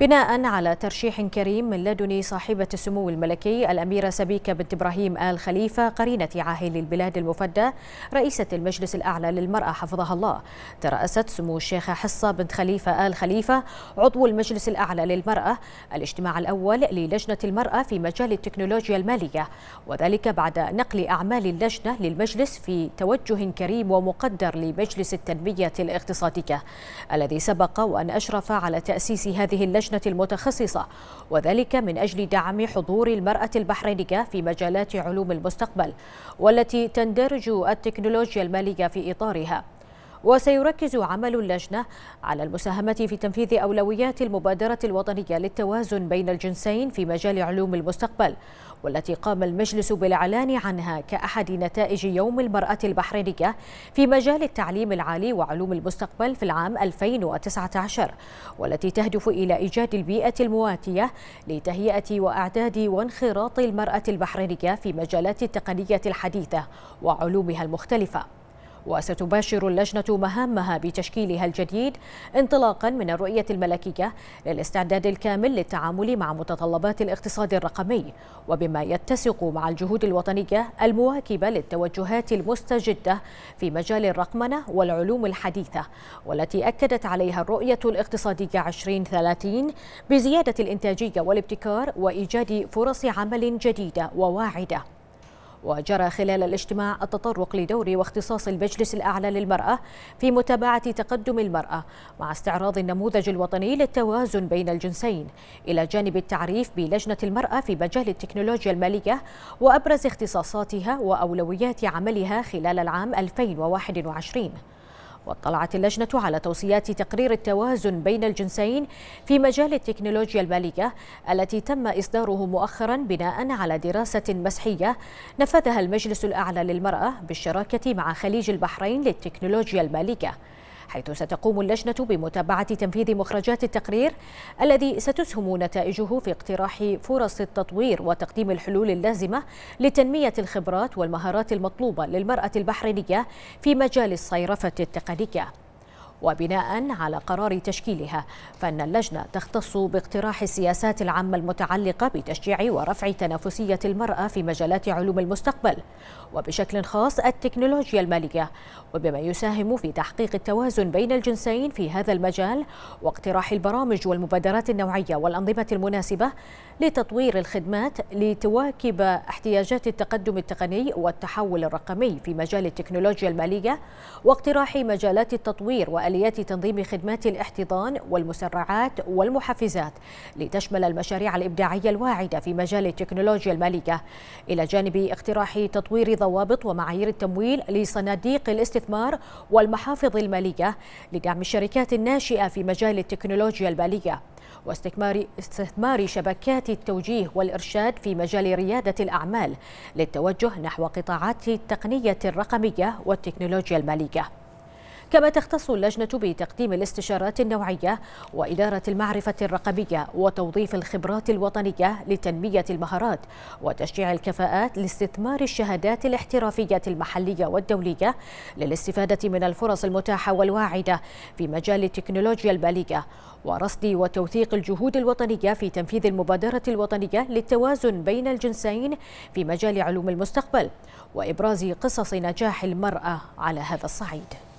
بناء على ترشيح كريم من لدن صاحبة السمو الملكي الأميرة سبيكة بنت إبراهيم آل خليفة قرينة عاهل البلاد المفدى رئيسة المجلس الأعلى للمرأة حفظها الله ترأست سمو الشيخة حصة بنت خليفة آل خليفة عضو المجلس الأعلى للمرأة الاجتماع الأول للجنة المرأة في مجال التكنولوجيا المالية وذلك بعد نقل أعمال اللجنة للمجلس في توجه كريم ومقدر لمجلس التنمية الاقتصادية الذي سبق وأن أشرف على تأسيس هذه اللجنة اللجنة المتخصصة وذلك من أجل دعم حضور المرأة البحرينية في مجالات علوم المستقبل والتي تندرج التكنولوجيا المالية في إطارها وسيركز عمل اللجنة على المساهمة في تنفيذ أولويات المبادرة الوطنية للتوازن بين الجنسين في مجال علوم المستقبل والتي قام المجلس بالإعلان عنها كأحد نتائج يوم المرأة البحرينية في مجال التعليم العالي وعلوم المستقبل في العام 2019 والتي تهدف إلى إيجاد البيئة المواتية لتهيئة وأعداد وانخراط المرأة البحرينية في مجالات التقنية الحديثة وعلومها المختلفة وستباشر اللجنة مهامها بتشكيلها الجديد انطلاقا من الرؤية الملكية للاستعداد الكامل للتعامل مع متطلبات الاقتصاد الرقمي وبما يتسق مع الجهود الوطنية المواكبة للتوجهات المستجدة في مجال الرقمنة والعلوم الحديثة والتي أكدت عليها الرؤية الاقتصادية 2030 بزيادة الإنتاجية والابتكار وإيجاد فرص عمل جديدة وواعدة وجرى خلال الاجتماع التطرق لدور واختصاص المجلس الأعلى للمرأة في متابعة تقدم المرأة مع استعراض النموذج الوطني للتوازن بين الجنسين إلى جانب التعريف بلجنة المرأة في مجال التكنولوجيا المالية وأبرز اختصاصاتها وأولويات عملها خلال العام 2021 واطلعت اللجنة على توصيات تقرير التوازن بين الجنسين في مجال التكنولوجيا المالية التي تم إصداره مؤخرا بناء على دراسة مسحية نفذها المجلس الأعلى للمرأة بالشراكة مع خليج البحرين للتكنولوجيا المالية حيث ستقوم اللجنة بمتابعة تنفيذ مخرجات التقرير الذي ستسهم نتائجه في اقتراح فرص التطوير وتقديم الحلول اللازمة لتنمية الخبرات والمهارات المطلوبة للمرأة البحرينية في مجال الصيرفة التقنية وبناء على قرار تشكيلها فإن اللجنة تختص باقتراح السياسات العامة المتعلقة بتشجيع ورفع تنافسية المرأة في مجالات علوم المستقبل وبشكل خاص التكنولوجيا المالية وبما يساهم في تحقيق التوازن بين الجنسين في هذا المجال واقتراح البرامج والمبادرات النوعية والأنظمة المناسبة لتطوير الخدمات لتواكب احتياجات التقدم التقني والتحول الرقمي في مجال التكنولوجيا المالية واقتراح مجالات التطوير وال آليات تنظيم خدمات الاحتضان والمسرعات والمحفزات لتشمل المشاريع الإبداعية الواعدة في مجال التكنولوجيا المالية إلى جانب اقتراح تطوير ضوابط ومعايير التمويل لصناديق الاستثمار والمحافظ المالية لدعم الشركات الناشئة في مجال التكنولوجيا المالية واستثمار استثمار شبكات التوجيه والإرشاد في مجال ريادة الأعمال للتوجه نحو قطاعات التقنية الرقمية والتكنولوجيا المالية كما تختص اللجنة بتقديم الاستشارات النوعية وإدارة المعرفة الرقمية وتوظيف الخبرات الوطنية لتنمية المهارات وتشجيع الكفاءات لاستثمار الشهادات الاحترافية المحلية والدولية للاستفادة من الفرص المتاحة والواعدة في مجال التكنولوجيا البالية ورصد وتوثيق الجهود الوطنية في تنفيذ المبادرة الوطنية للتوازن بين الجنسين في مجال علوم المستقبل وإبراز قصص نجاح المرأة على هذا الصعيد